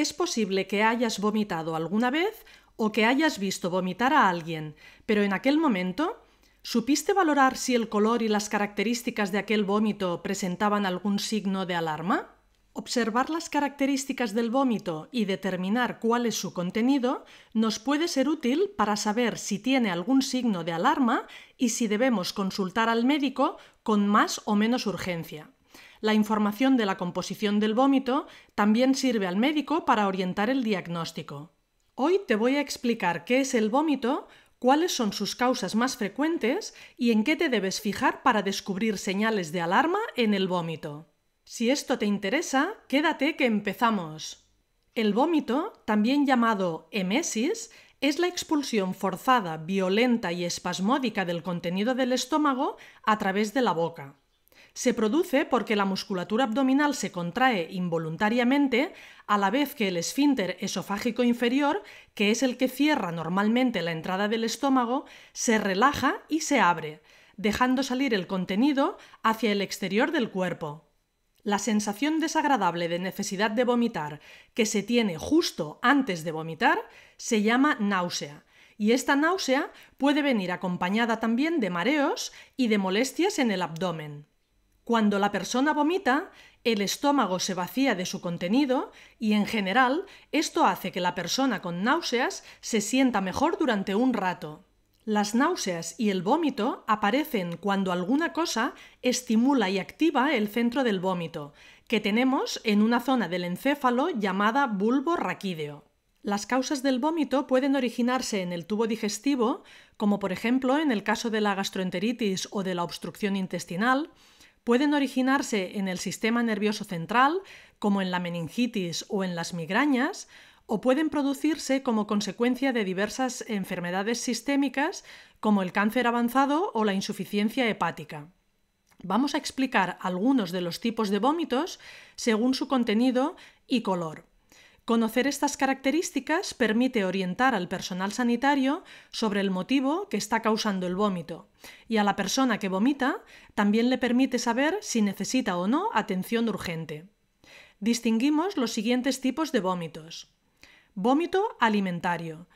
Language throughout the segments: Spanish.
Es posible que hayas vomitado alguna vez o que hayas visto vomitar a alguien, pero en aquel momento ¿supiste valorar si el color y las características de aquel vómito presentaban algún signo de alarma? Observar las características del vómito y determinar cuál es su contenido nos puede ser útil para saber si tiene algún signo de alarma y si debemos consultar al médico con más o menos urgencia. La información de la composición del vómito también sirve al médico para orientar el diagnóstico. Hoy te voy a explicar qué es el vómito, cuáles son sus causas más frecuentes y en qué te debes fijar para descubrir señales de alarma en el vómito. Si esto te interesa, quédate que empezamos. El vómito, también llamado emesis, es la expulsión forzada, violenta y espasmódica del contenido del estómago a través de la boca. Se produce porque la musculatura abdominal se contrae involuntariamente a la vez que el esfínter esofágico inferior, que es el que cierra normalmente la entrada del estómago, se relaja y se abre, dejando salir el contenido hacia el exterior del cuerpo. La sensación desagradable de necesidad de vomitar que se tiene justo antes de vomitar se llama náusea, y esta náusea puede venir acompañada también de mareos y de molestias en el abdomen. Cuando la persona vomita, el estómago se vacía de su contenido y en general esto hace que la persona con náuseas se sienta mejor durante un rato. Las náuseas y el vómito aparecen cuando alguna cosa estimula y activa el centro del vómito, que tenemos en una zona del encéfalo llamada bulbo raquídeo. Las causas del vómito pueden originarse en el tubo digestivo, como por ejemplo en el caso de la gastroenteritis o de la obstrucción intestinal, pueden originarse en el sistema nervioso central, como en la meningitis o en las migrañas, o pueden producirse como consecuencia de diversas enfermedades sistémicas, como el cáncer avanzado o la insuficiencia hepática. Vamos a explicar algunos de los tipos de vómitos según su contenido y color. Conocer estas características permite orientar al personal sanitario sobre el motivo que está causando el vómito y a la persona que vomita también le permite saber si necesita o no atención urgente. Distinguimos los siguientes tipos de vómitos. Vómito alimentario.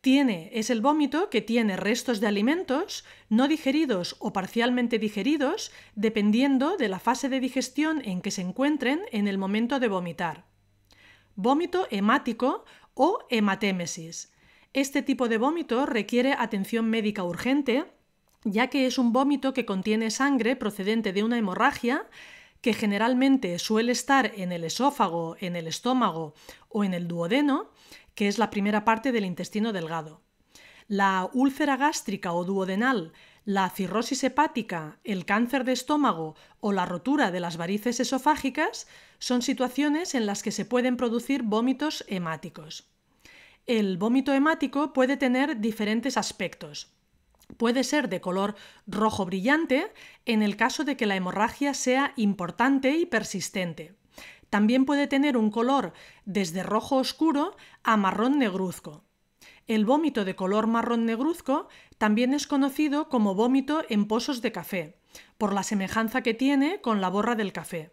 Tiene es el vómito que tiene restos de alimentos no digeridos o parcialmente digeridos dependiendo de la fase de digestión en que se encuentren en el momento de vomitar vómito hemático o hematémesis. Este tipo de vómito requiere atención médica urgente, ya que es un vómito que contiene sangre procedente de una hemorragia que generalmente suele estar en el esófago, en el estómago o en el duodeno, que es la primera parte del intestino delgado la úlcera gástrica o duodenal, la cirrosis hepática, el cáncer de estómago o la rotura de las varices esofágicas son situaciones en las que se pueden producir vómitos hemáticos. El vómito hemático puede tener diferentes aspectos. Puede ser de color rojo brillante en el caso de que la hemorragia sea importante y persistente. También puede tener un color desde rojo oscuro a marrón negruzco. El vómito de color marrón negruzco también es conocido como vómito en pozos de café, por la semejanza que tiene con la borra del café.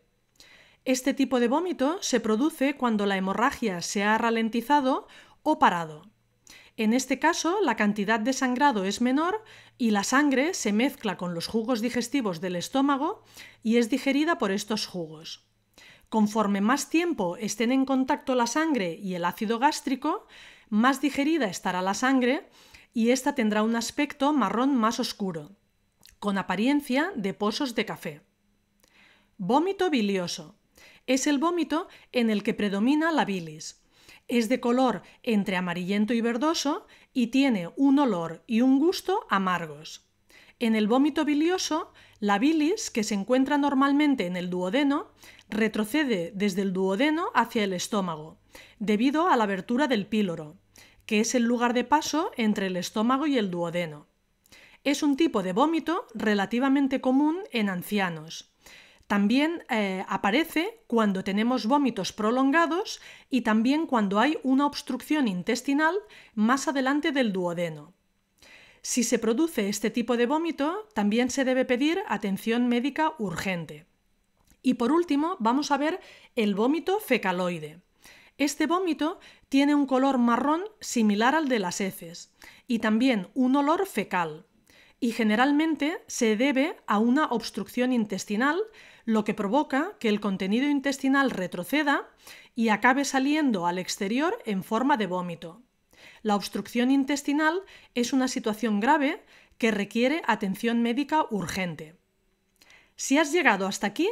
Este tipo de vómito se produce cuando la hemorragia se ha ralentizado o parado. En este caso, la cantidad de sangrado es menor y la sangre se mezcla con los jugos digestivos del estómago y es digerida por estos jugos. Conforme más tiempo estén en contacto la sangre y el ácido gástrico, más digerida estará la sangre y ésta tendrá un aspecto marrón más oscuro, con apariencia de pozos de café. Vómito bilioso. Es el vómito en el que predomina la bilis. Es de color entre amarillento y verdoso y tiene un olor y un gusto amargos. En el vómito bilioso, la bilis, que se encuentra normalmente en el duodeno, retrocede desde el duodeno hacia el estómago, debido a la abertura del píloro, que es el lugar de paso entre el estómago y el duodeno. Es un tipo de vómito relativamente común en ancianos. También eh, aparece cuando tenemos vómitos prolongados y también cuando hay una obstrucción intestinal más adelante del duodeno. Si se produce este tipo de vómito, también se debe pedir atención médica urgente. Y por último, vamos a ver el vómito fecaloide. Este vómito tiene un color marrón similar al de las heces y también un olor fecal y generalmente se debe a una obstrucción intestinal, lo que provoca que el contenido intestinal retroceda y acabe saliendo al exterior en forma de vómito. La obstrucción intestinal es una situación grave que requiere atención médica urgente. Si has llegado hasta aquí,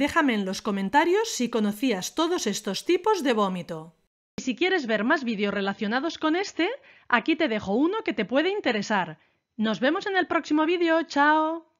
Déjame en los comentarios si conocías todos estos tipos de vómito. Y si quieres ver más vídeos relacionados con este, aquí te dejo uno que te puede interesar. Nos vemos en el próximo vídeo, chao.